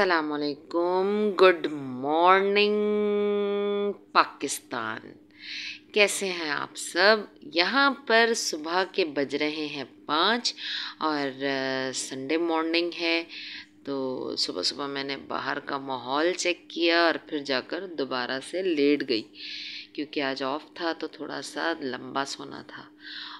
असलकुम good morning Pakistan कैसे हैं आप सब यहाँ पर सुबह के बज रहे हैं पाँच और संडे मॉर्निंग है तो सुबह सुबह मैंने बाहर का माहौल चेक किया और फिर जाकर दोबारा से लेट गई क्योंकि आज ऑफ था तो थोड़ा सा लंबा सोना था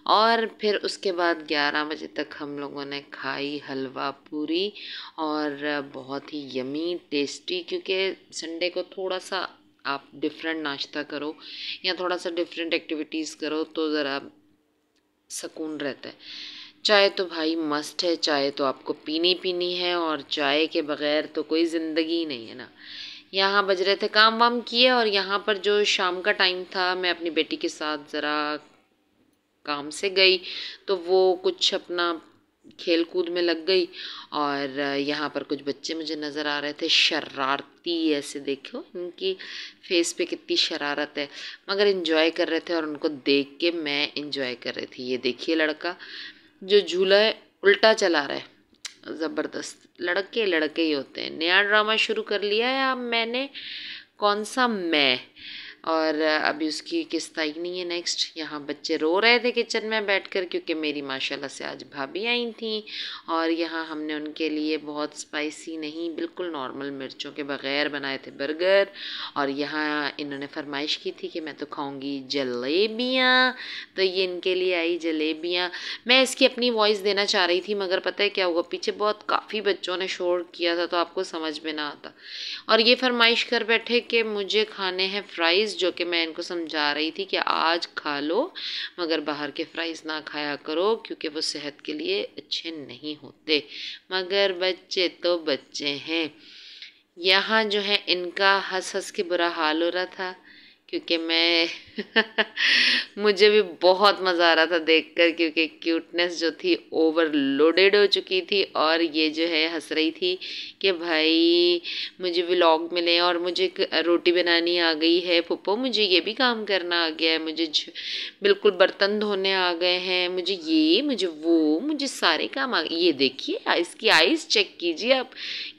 और फिर उसके बाद ग्यारह बजे तक हम लोगों ने खाई हलवा पूरी और बहुत ही यमी टेस्टी क्योंकि संडे को थोड़ा सा आप डिफरेंट नाश्ता करो या थोड़ा सा डिफरेंट एक्टिविटीज़ करो तो ज़रा सुकून रहता है चाय तो भाई मस्ट है चाय तो आपको पीनी पीनी है और चाय के बगैर तो कोई ज़िंदगी नहीं है ना यहाँ बज रहे थे काम वाम किए और यहाँ पर जो शाम का टाइम था मैं अपनी बेटी के साथ ज़रा काम से गई तो वो कुछ अपना खेल कूद में लग गई और यहाँ पर कुछ बच्चे मुझे नज़र आ रहे थे शरारती ऐसे देखो इनकी फेस पे कितनी शरारत है मगर इन्जॉय कर रहे थे और उनको देख के मैं इन्जॉय कर रही थी ये देखिए लड़का जो झूला है उल्टा चला रहा है ज़बरदस्त लड़के लड़के ही होते हैं नया ड्रामा शुरू कर लिया है अब मैंने कौन सा मैं और अभी उसकी किस्त आई नहीं है नेक्स्ट यहाँ बच्चे रो रहे थे किचन में बैठकर क्योंकि मेरी माशाल्लाह से आज भाभी आई थी और यहाँ हमने उनके लिए बहुत स्पाइसी नहीं बिल्कुल नॉर्मल मिर्चों के बग़ैर बनाए थे बर्गर और यहाँ इन्होंने फरमाइश की थी कि मैं तो खाऊँगी जलेबियाँ तो ये इनके लिए आई जलेबियाँ मैं इसकी अपनी वॉइस देना चाह रही थी मगर पता है क्या हुआ पीछे बहुत काफ़ी बच्चों ने शोर किया था तो आपको समझ में ना आता और ये फरमाइश कर बैठे कि मुझे खाने हैं फ्राइज़ जो कि मैं इनको समझा रही थी कि आज खा लो मगर बाहर के फ्राइज़ ना खाया करो क्योंकि वो सेहत के लिए अच्छे नहीं होते मगर बच्चे तो बच्चे हैं यहाँ जो है इनका हंस हंस के बुरा हाल हो रहा था क्योंकि मैं मुझे भी बहुत मज़ा आ रहा था देखकर क्योंकि क्यूटनेस जो थी ओवरलोडेड हो चुकी थी और ये जो है हंस रही थी कि भाई मुझे व्लॉग मिले और मुझे रोटी बनानी आ गई है पप्पो मुझे ये भी काम करना आ गया है मुझे बिल्कुल बर्तन धोने आ गए हैं मुझे ये मुझे वो मुझे सारे काम आ ये देखिए इसकी आइज़ चेक कीजिए आप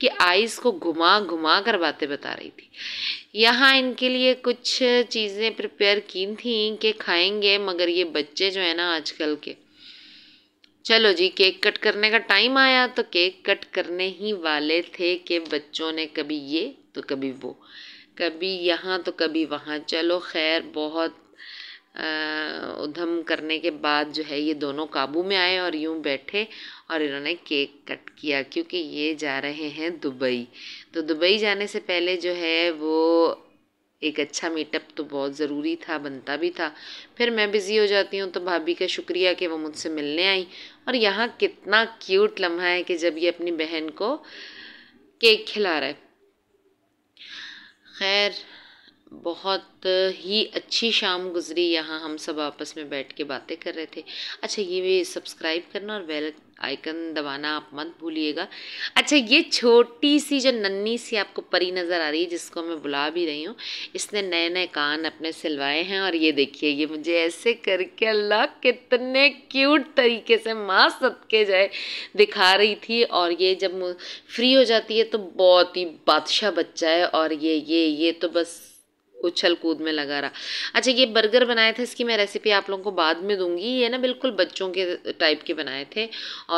कि आइज़ को घुमा घुमा कर बातें बता रही थी यहाँ इनके लिए कुछ चीज़ें प्रिपेयर की थी कि खाएंगे मगर ये बच्चे जो है ना आजकल के चलो जी केक कट करने का टाइम आया तो केक कट करने ही वाले थे कि बच्चों ने कभी ये तो कभी वो कभी यहाँ तो कभी वहाँ चलो खैर बहुत उधम करने के बाद जो है ये दोनों काबू में आए और यूं बैठे और इन्होंने केक कट किया क्योंकि ये जा रहे हैं दुबई तो दुबई जाने से पहले जो है वो एक अच्छा मीटअप तो बहुत ज़रूरी था बनता भी था फिर मैं बिज़ी हो जाती हूँ तो भाभी का शुक्रिया कि वो मुझसे मिलने आई और यहाँ कितना क्यूट लम्हा है कि जब ये अपनी बहन को केक खिला रहा है खैर बहुत ही अच्छी शाम गुजरी यहाँ हम सब आपस में बैठ के बातें कर रहे थे अच्छा ये भी सब्सक्राइब करना और बेल आइकन दबाना आप मत भूलिएगा अच्छा ये छोटी सी जो नन्नी सी आपको परी नज़र आ रही है जिसको मैं बुला भी रही हूँ इसने नए नए कान अपने सिलवाए हैं और ये देखिए ये मुझे ऐसे करके अल्लाह कितने क्यूट तरीके से माँ सबके जाए दिखा रही थी और ये जब फ्री हो जाती है तो बहुत ही बादशाह बच्चा है और ये ये ये तो बस उछल कूद में लगा रहा अच्छा ये बर्गर बनाए थे इसकी मैं रेसिपी आप लोगों को बाद में दूंगी ये ना बिल्कुल बच्चों के टाइप के बनाए थे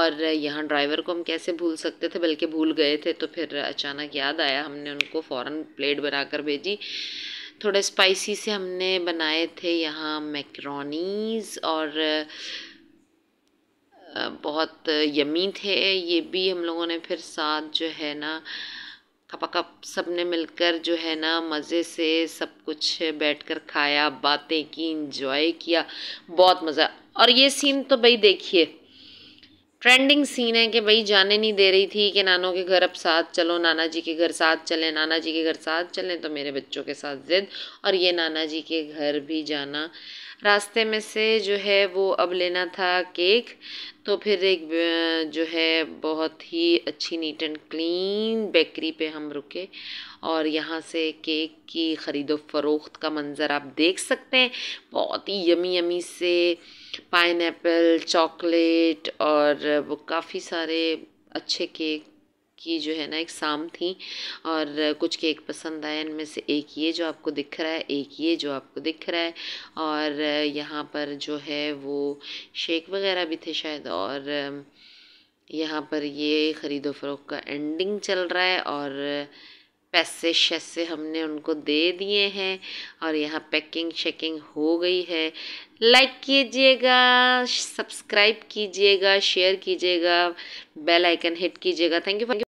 और यहाँ ड्राइवर को हम कैसे भूल सकते थे बल्कि भूल गए थे तो फिर अचानक याद आया हमने उनको फ़ौर प्लेट बनाकर भेजी थोड़े स्पाइसी से हमने बनाए थे यहाँ मैक्रोनीज और बहुत यमी थे ये भी हम लोगों ने फिर साथ जो है ना खप सब ने मिलकर जो है ना मज़े से सब कुछ बैठ कर खाया बातें की इंजॉय किया बहुत मज़ा और ये सीन तो भाई देखिए ट्रेंडिंग सीन है कि भाई जाने नहीं दे रही थी कि नानों के घर अब साथ चलो नाना जी के घर साथ चलें नाना जी के घर साथ चलें तो मेरे बच्चों के साथ ज़िद और ये नाना जी के घर भी जाना रास्ते में से जो है वो अब लेना था केक तो फिर एक जो है बहुत ही अच्छी नीट एंड क्लीन बेकरी पे हम रुके और यहाँ से केक की ख़रीदो फरोख्त का मंज़र आप देख सकते हैं बहुत ही यमी यमी से पाइन चॉकलेट और वो काफ़ी सारे अच्छे केक की जो है ना एक शाम थी और कुछ केक पसंद आए इनमें से एक ये जो आपको दिख रहा है एक ये जो आपको दिख रहा है और यहाँ पर जो है वो शेक वगैरह भी थे शायद और यहाँ पर ये ख़रीदो फरोख का एंडिंग चल रहा है और पैसे शैसे हमने उनको दे दिए हैं और यहाँ पैकिंग शेकिंग हो गई है लाइक कीजिएगा सब्सक्राइब कीजिएगा शेयर कीजिएगा बेल आइकन हिट कीजिएगा थैंक यू